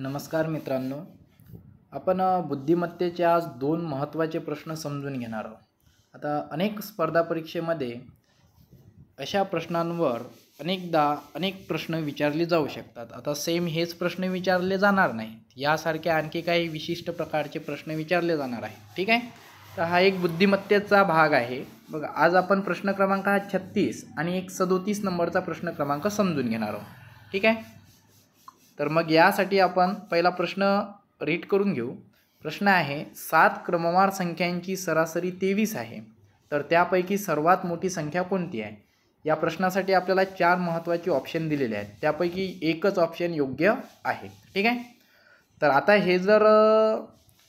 नमस्कार मित्रांनो आपण बुद्धिमत्तेचे आज दोन महत्त्वाचे प्रश्न समजून घेणार आहोत आता अनेक स्पर्धा परीक्षेमध्ये अशा प्रश्नांवर अनेकदा अनेक प्रश्न विचारले जाऊ शकतात आता सेम हेच प्रश्न विचारले जाणार नाहीत यासारखे आणखी काही विशिष्ट प्रकारचे प्रश्न विचारले जाणार आहेत ठीक आहे तर हा एक बुद्धिमत्तेचा भाग आहे बघा आज आपण प्रश्न क्रमांक हा छत्तीस आणि एक सदोतीस नंबरचा प्रश्न क्रमांक समजून घेणार आहोत ठीक आहे तर मग यासाठी आपण पहिला प्रश्न रीट करून घेऊ प्रश्न आहे सात क्रमवार संख्यांची सरासरी तेवीस आहे तर त्यापैकी सर्वात मोठी संख्या कोणती आहे या प्रश्नासाठी आपल्याला चार महत्त्वाचे ऑप्शन दिलेले आहेत त्यापैकी एकच ऑप्शन योग्य आहे ठीक आहे तर आता हे जर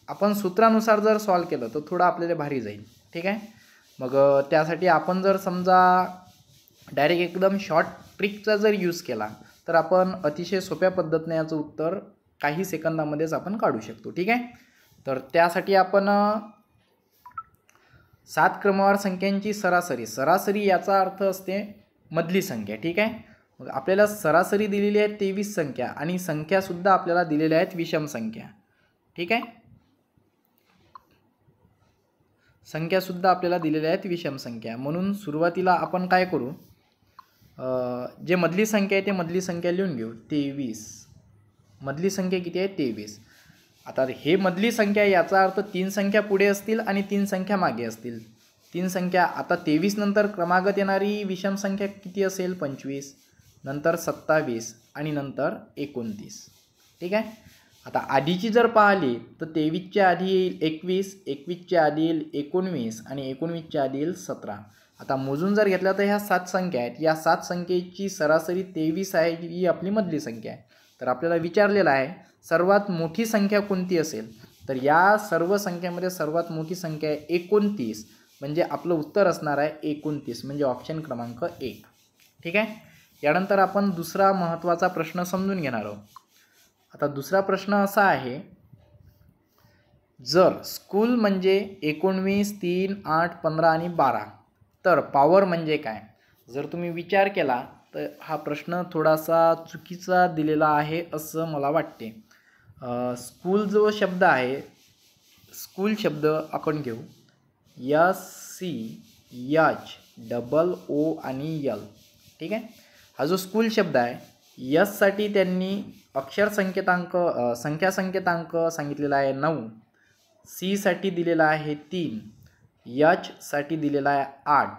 आपण सूत्रानुसार जर सॉल्व केलं तर थोडं आपल्याला भारी जाईल ठीक आहे मग त्यासाठी आपण जर समजा डायरेक्ट एकदम शॉर्ट ट्रिकचा जर यूज केला तर आपण अतिशय सोप्या पद्धतीने याचं उत्तर काही सेकंदामध्येच आपण काढू शकतो ठीक आहे तर त्यासाठी आपण सात क्रमवार संख्यांची सरासरी सरासरी याचा अर्थ असते मधली संख्या ठीक आहे मग आपल्याला सरासरी दिलेली आहे तेवीस संख्या आणि संख्यासुद्धा आपल्याला दिलेल्या आहेत विषम संख्या ठीक आहे संख्यासुद्धा आपल्याला दिलेल्या आहेत विषम संख्या म्हणून सुरुवातीला आपण काय करू जे मधली संख्या आहे ते मधली संख्या लिहून घेऊ तेवीस मधली संख्या किती आहे तेवीस आता हे मधली संख्या याचा अर्थ तीन संख्या पुढे असतील आणि तीन संख्या मागे असतील तीन संख्या आता तेवीस नंतर क्रमागत येणारी विषम संख्या किती असेल पंचवीस नंतर सत्तावीस आणि नंतर एकोणतीस ठीक आहे आता आधीची जर पाहिली तर तेवीसच्या आधी येईल एकवीस एकवीसच्या आधी येईल एकोणवीस आणि एकोणवीसच्या आधी येईल सतरा आता मोजून जर घेतल्या तर ह्या सात संख्या आहेत या सात संख्येची सरासरी तेवीस आहे ही आपली मधली संख्या आहे तर आपल्याला विचारलेलं आहे सर्वात मोठी संख्या कोणती असेल तर या सर्व संख्येमध्ये सर्वात मोठी संख्या आहे एकोणतीस म्हणजे आपलं उत्तर असणार आहे एकोणतीस म्हणजे ऑप्शन क्रमांक एक ठीक आहे यानंतर आपण दुसरा महत्त्वाचा प्रश्न समजून घेणार आहोत आता दुसरा प्रश्न असा आहे जर स्कूल म्हणजे एकोणवीस तीन आठ पंधरा आणि बारा तर पावर म्हणजे काय जर तुम्ही विचार केला तर हा प्रश्न थोडासा चुकीचा दिलेला आहे असं मला वाटते स्कूल जो शब्द आहे स्कूल शब्द आपण घेऊ S C H double O आणि यल ठीक आहे हा जो स्कूल शब्द आहे यससाठी त्यांनी अक्षर संकेतांक संख्या संकेतांक सांगितलेला आहे नऊ सीसाठी दिलेला आहे तीन यचसाठी दिलेला आहे आठ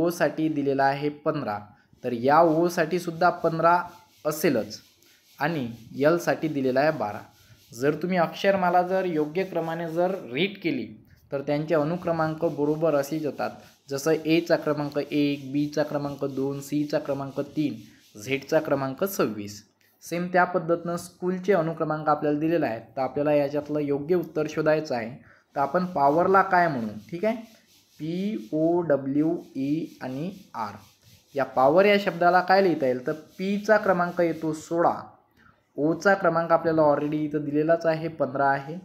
ओसाठी दिलेला आहे पंधरा तर या ओसाठी सुद्धा पंधरा असेलच आणि यलसाठी दिलेला आहे बारा जर तुम्ही अक्षरमाला जर योग्य क्रमाने जर रीड केली तर त्यांचे अनुक्रमांक बरोबर असेच येतात जसं एचा क्रमांक एक बीचा क्रमांक दोन सीचा क्रमांक तीन झेडचा क्रमांक सव्वीस सेम त्या पद्धतीनं स्कूलचे अनुक्रमांक आपल्याला दिलेला आहे तर आपल्याला याच्यातलं योग्य उत्तर शोधायचं आहे तर आपण पॉवरला काय म्हणू ठीक आहे पी ओ डब्ल्यू ई आणि आर या पावर या शब्दाला काय लिहिता येईल तर पीचा क्रमांक येतो सोळा ओचा क्रमांक आपल्याला ऑलरेडी इथं दिलेलाच आहे पंधरा आहे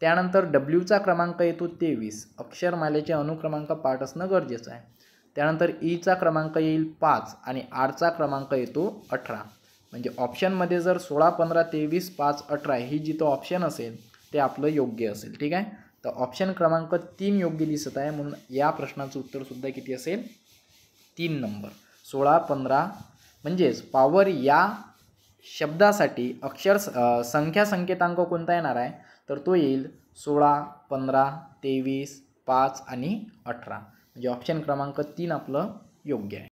त्यानंतर डब्ल्यूचा क्रमांक येतो तेवीस अक्षरमालेचे अनुक्रमांक पाठ असणं गरजेचं आहे त्यानंतर ईचा e क्रमांक येईल पाच आणि आरचा क्रमांक येतो अठरा म्हणजे ऑप्शनमध्ये जर सोळा पंधरा तेवीस पाच अठरा ही जिथं ऑप्शन असेल ते आपलं योग्य असेल ठीक आहे तर ऑप्शन क्रमांक तीन योग्य दिसत आहे म्हणून या प्रश्नाचं उत्तरसुद्धा किती असेल तीन नंबर सोळा पंधरा म्हणजेच पॉवर या शब्दासाठी अक्षर संख्या संकेतांक कोणता येणार आहे तर तो येईल सोळा पंधरा तेवीस पाच आणि अठरा म्हणजे ऑप्शन क्रमांक तीन आपलं योग्य आहे